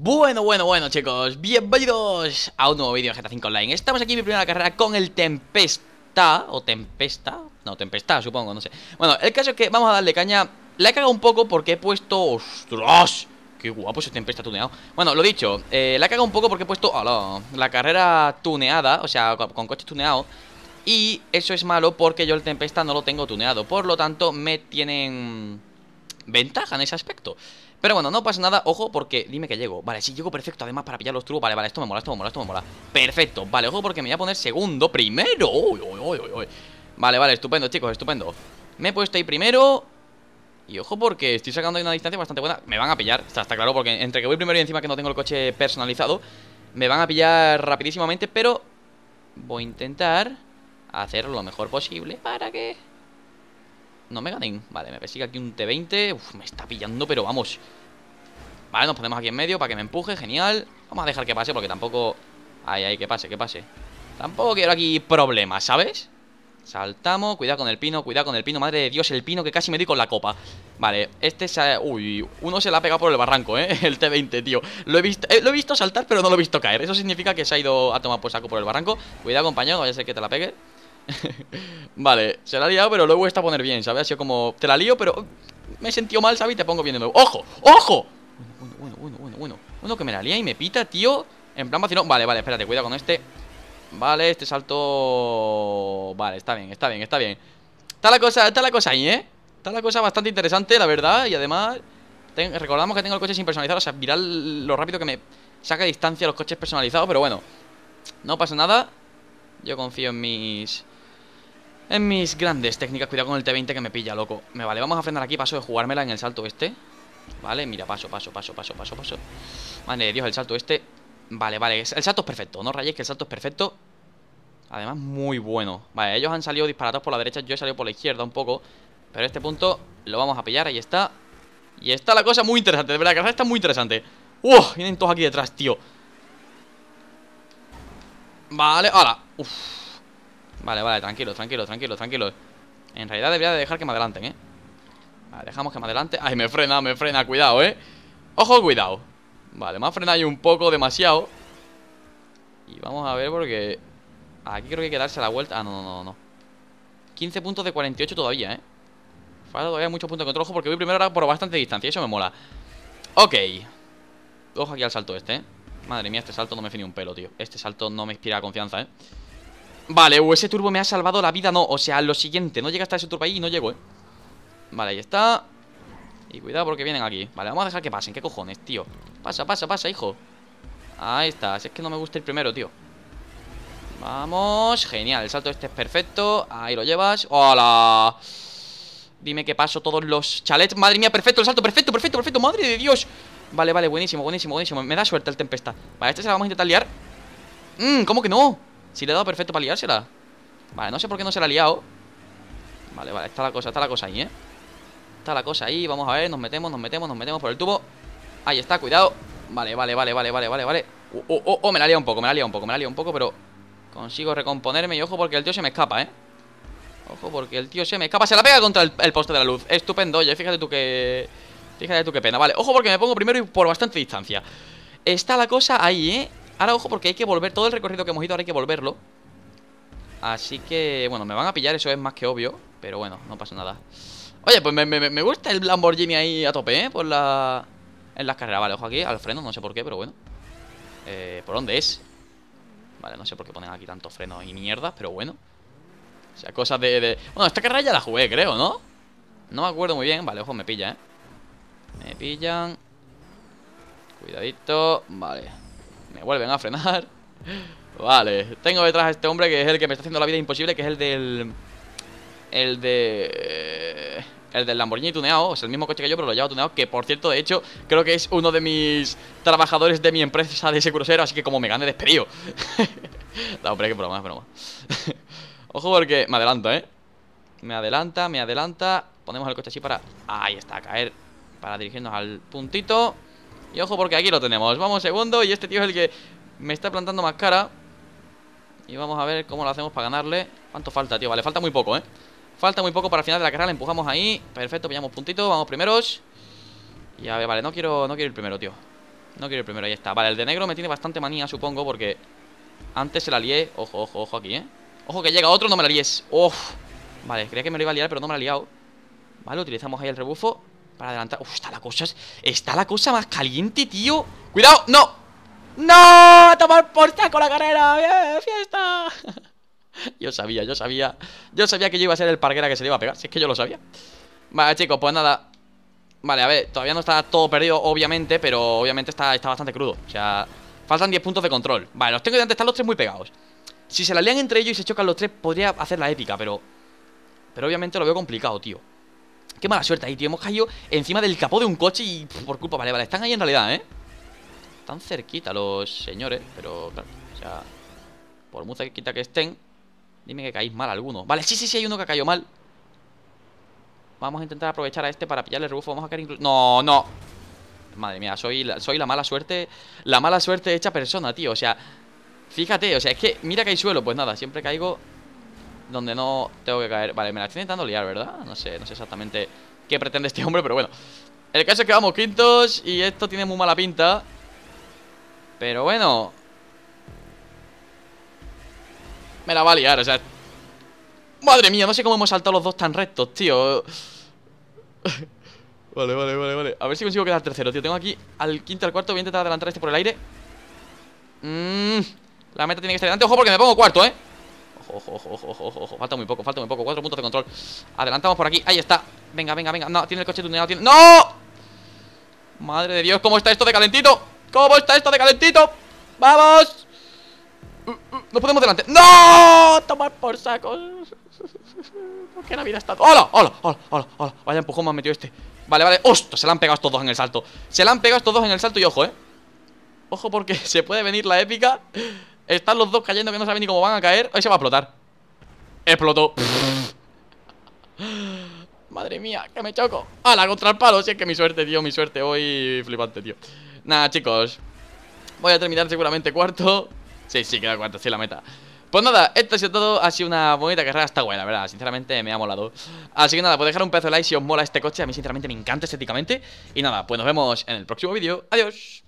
Bueno, bueno, bueno chicos, bienvenidos a un nuevo vídeo de GTA 5 Online Estamos aquí en mi primera carrera con el Tempesta, o Tempesta, no, Tempesta supongo, no sé Bueno, el caso es que vamos a darle caña, la he cagado un poco porque he puesto, ostras, qué guapo ese Tempesta tuneado Bueno, lo dicho, eh, la he cagado un poco porque he puesto, oh, la carrera tuneada, o sea, con coches tuneado, Y eso es malo porque yo el Tempesta no lo tengo tuneado, por lo tanto me tienen ventaja en ese aspecto pero bueno, no pasa nada, ojo, porque dime que llego Vale, sí, llego perfecto, además para pillar los trucos Vale, vale, esto me mola, esto me mola, esto me mola Perfecto, vale, ojo porque me voy a poner segundo Primero, uy, uy, uy, uy. Vale, vale, estupendo, chicos, estupendo Me he puesto ahí primero y ojo porque estoy sacando ahí una distancia bastante buena Me van a pillar, está, está claro, porque entre que voy primero y encima que no tengo el coche personalizado Me van a pillar rapidísimamente, pero Voy a intentar hacer lo mejor posible para que no me ganen. Vale, me persigue aquí un T20. Uf, me está pillando, pero vamos. Vale, nos ponemos aquí en medio para que me empuje. Genial. Vamos a dejar que pase porque tampoco... Ay, ay, que pase, que pase. Tampoco quiero aquí problemas, ¿sabes? Saltamos. Cuidado con el pino, cuidado con el pino. Madre de Dios, el pino que casi me di con la copa. Vale, este se ha... Uy, uno se la ha pegado por el barranco, ¿eh? El T20, tío lo he, visto, eh, lo he visto saltar, pero no lo he visto caer Eso significa que se ha ido a tomar por saco por el barranco Cuidado, compañero, vaya a ser que te la pegue vale, se la ha liado, pero luego está a poner bien, ¿sabes? Ha sido como, te la lío, pero me he sentido mal, ¿sabes? Y te pongo bien de nuevo. ¡Ojo! ¡Ojo! Bueno, bueno, bueno, bueno, bueno. Uno que me la lía y me pita, tío. En plan vacilón. Vale, vale, espérate, cuidado con este. Vale, este salto... Vale, está bien, está bien, está bien. Está la cosa, está la cosa ahí, ¿eh? Está la cosa bastante interesante, la verdad. Y además, recordamos que tengo el coche sin personalizar. O sea, mirad lo rápido que me saca distancia los coches personalizados. Pero bueno, no pasa nada. Yo confío en mis en mis grandes técnicas, cuidado con el T20 que me pilla, loco Me vale, vamos a frenar aquí, paso de jugármela en el salto este Vale, mira, paso, paso, paso, paso, paso, paso Madre de Dios, el salto este Vale, vale, el salto es perfecto, no rayéis que el salto es perfecto Además, muy bueno Vale, ellos han salido disparados por la derecha Yo he salido por la izquierda un poco Pero este punto lo vamos a pillar, ahí está Y está la cosa muy interesante, de verdad, que está muy interesante ¡Uf! Vienen todos aquí detrás, tío Vale, ahora ¡Uf! Vale, vale, tranquilo tranquilo tranquilo tranquilo En realidad debería dejar que me adelanten, ¿eh? Vale, dejamos que me adelante Ay, me frena, me frena, cuidado, ¿eh? Ojo, cuidado Vale, me ha frenado un poco, demasiado Y vamos a ver porque Aquí creo que hay que darse la vuelta Ah, no, no, no, no 15 puntos de 48 todavía, ¿eh? Falta todavía muchos puntos de control Ojo, porque voy primero ahora por bastante distancia Eso me mola Ok Ojo aquí al salto este, ¿eh? Madre mía, este salto no me finió un pelo, tío Este salto no me inspira confianza, ¿eh? Vale, o ese turbo me ha salvado la vida No, o sea, lo siguiente, no llega hasta ese turbo ahí y no llego, eh Vale, ahí está Y cuidado porque vienen aquí Vale, vamos a dejar que pasen, ¿qué cojones, tío? Pasa, pasa, pasa, hijo Ahí está, es que no me gusta el primero, tío Vamos, genial, el salto este es perfecto Ahí lo llevas, hola Dime que paso todos los chalets Madre mía, perfecto, el salto, perfecto, perfecto, perfecto Madre de Dios Vale, vale, buenísimo, buenísimo, buenísimo Me da suerte el tempestad Vale, este se lo vamos a intentar liar Mmm, ¿cómo que no? Si le he dado perfecto para liársela Vale, no sé por qué no se la ha liado Vale, vale, está la cosa, está la cosa ahí, ¿eh? Está la cosa ahí, vamos a ver Nos metemos, nos metemos, nos metemos por el tubo Ahí está, cuidado Vale, vale, vale, vale, vale, vale, vale oh, oh, oh, oh me la lié un poco, me la liado un poco, me la liado un poco Pero consigo recomponerme y ojo porque el tío se me escapa, ¿eh? Ojo porque el tío se me escapa Se la pega contra el, poste de la luz Estupendo, oye, fíjate tú que... Fíjate tú qué pena, vale Ojo porque me pongo primero y por bastante distancia Está la cosa ahí, ¿eh? Ahora ojo porque hay que volver Todo el recorrido que hemos ido ahora hay que volverlo Así que, bueno, me van a pillar Eso es más que obvio Pero bueno, no pasa nada Oye, pues me, gusta el Lamborghini ahí a tope, ¿eh? Por la... En las carreras, vale, ojo aquí Al freno, no sé por qué, pero bueno eh, ¿Por dónde es? Vale, no sé por qué ponen aquí tantos frenos y mierdas Pero bueno O sea, cosas de, de... Bueno, esta carrera ya la jugué, creo, ¿no? No me acuerdo muy bien Vale, ojo, me pilla, ¿eh? Me pillan Cuidadito Vale me vuelven a frenar Vale, tengo detrás a este hombre que es el que me está haciendo la vida imposible Que es el del... El de... Eh, el del Lamborghini tuneado, es el mismo coche que yo pero lo llevo tuneado Que por cierto, de hecho, creo que es uno de mis trabajadores de mi empresa de ese crucero Así que como me gane despedido No, hombre, que broma, es broma Ojo porque me adelanta, eh Me adelanta, me adelanta Ponemos el coche así para... Ahí está, caer Para dirigirnos al puntito y ojo porque aquí lo tenemos Vamos segundo y este tío es el que me está plantando más cara Y vamos a ver cómo lo hacemos para ganarle ¿Cuánto falta, tío? Vale, falta muy poco, ¿eh? Falta muy poco para el final de la carrera, le empujamos ahí Perfecto, pillamos puntito, vamos primeros Y a ver, vale, no quiero, no quiero ir primero, tío No quiero ir primero, ahí está Vale, el de negro me tiene bastante manía, supongo, porque Antes se la lié, ojo, ojo, ojo aquí, ¿eh? Ojo que llega otro, no me la lies, Uf. Vale, creía que me lo iba a liar, pero no me la ha liado Vale, utilizamos ahí el rebufo para adelantar. Uf, está la cosa. Está la cosa más caliente, tío. ¡Cuidado! ¡No! ¡No! ¡A tomar por con la carrera! ¡Fiesta! yo sabía, yo sabía. Yo sabía que yo iba a ser el parguera que se le iba a pegar. Si es que yo lo sabía. Vale, chicos, pues nada. Vale, a ver, todavía no está todo perdido, obviamente, pero obviamente está, está bastante crudo. O sea, faltan 10 puntos de control. Vale, los tengo antes, están los tres muy pegados. Si se la lean entre ellos y se chocan los tres, podría hacer la épica, pero... Pero obviamente lo veo complicado, tío. Qué mala suerte ahí, tío. Hemos caído encima del capó de un coche y por culpa. Vale, vale, están ahí en realidad, ¿eh? Están cerquita los señores, pero claro, o sea, por muy cerquita que estén, dime que caís mal alguno. Vale, sí, sí, sí, hay uno que ha caído mal. Vamos a intentar aprovechar a este para pillarle rebufo. Vamos a caer incluso. No, no. Madre mía, soy la, soy la mala suerte. La mala suerte de esta persona, tío. O sea, fíjate, o sea, es que mira que hay suelo. Pues nada, siempre caigo donde no tengo que caer Vale, me la estoy intentando liar, ¿verdad? No sé, no sé exactamente qué pretende este hombre, pero bueno El caso es que vamos quintos y esto tiene muy mala pinta Pero bueno Me la va a liar, o sea Madre mía, no sé cómo hemos saltado los dos tan rectos, tío Vale, vale, vale, vale A ver si consigo quedar tercero, tío Tengo aquí al quinto, al cuarto Voy a intentar adelantar este por el aire Mmm. La meta tiene que estar delante Ojo porque me pongo cuarto, eh Ojo, ojo, ojo, ojo, ojo, Falta muy poco, falta muy poco. Cuatro puntos de control. Adelantamos por aquí. Ahí está. Venga, venga, venga. No, tiene el coche tuneado. Tiene... ¡No! Madre de Dios, ¿cómo está esto de calentito? ¿Cómo está esto de calentito? ¡Vamos! Uh, uh, no podemos delante. ¡No! Tomar por saco. qué la vida está.? ¡Hola! ¡Hola! ¡Hola! ¡Hola! ¡Hola! Vaya empujón me ha metido este. Vale, vale. ¡Ostras! Se la han pegado estos dos en el salto. Se la han pegado estos dos en el salto y ojo, eh. Ojo porque se puede venir la épica están los dos cayendo que no saben ni cómo van a caer. Hoy se va a explotar. Explotó. Madre mía, que me choco. A la Contra el palo. Si es que mi suerte, tío. Mi suerte hoy flipante, tío. Nada, chicos. Voy a terminar seguramente cuarto. Sí, sí, queda cuarto. Sí, la meta. Pues nada, esto ha sido todo, ha sido una bonita carrera, está buena, la verdad, sinceramente me ha molado Así que nada, pues dejar un pedazo de like si os mola este coche, a mí sinceramente me encanta estéticamente Y nada, pues nos vemos en el próximo vídeo, adiós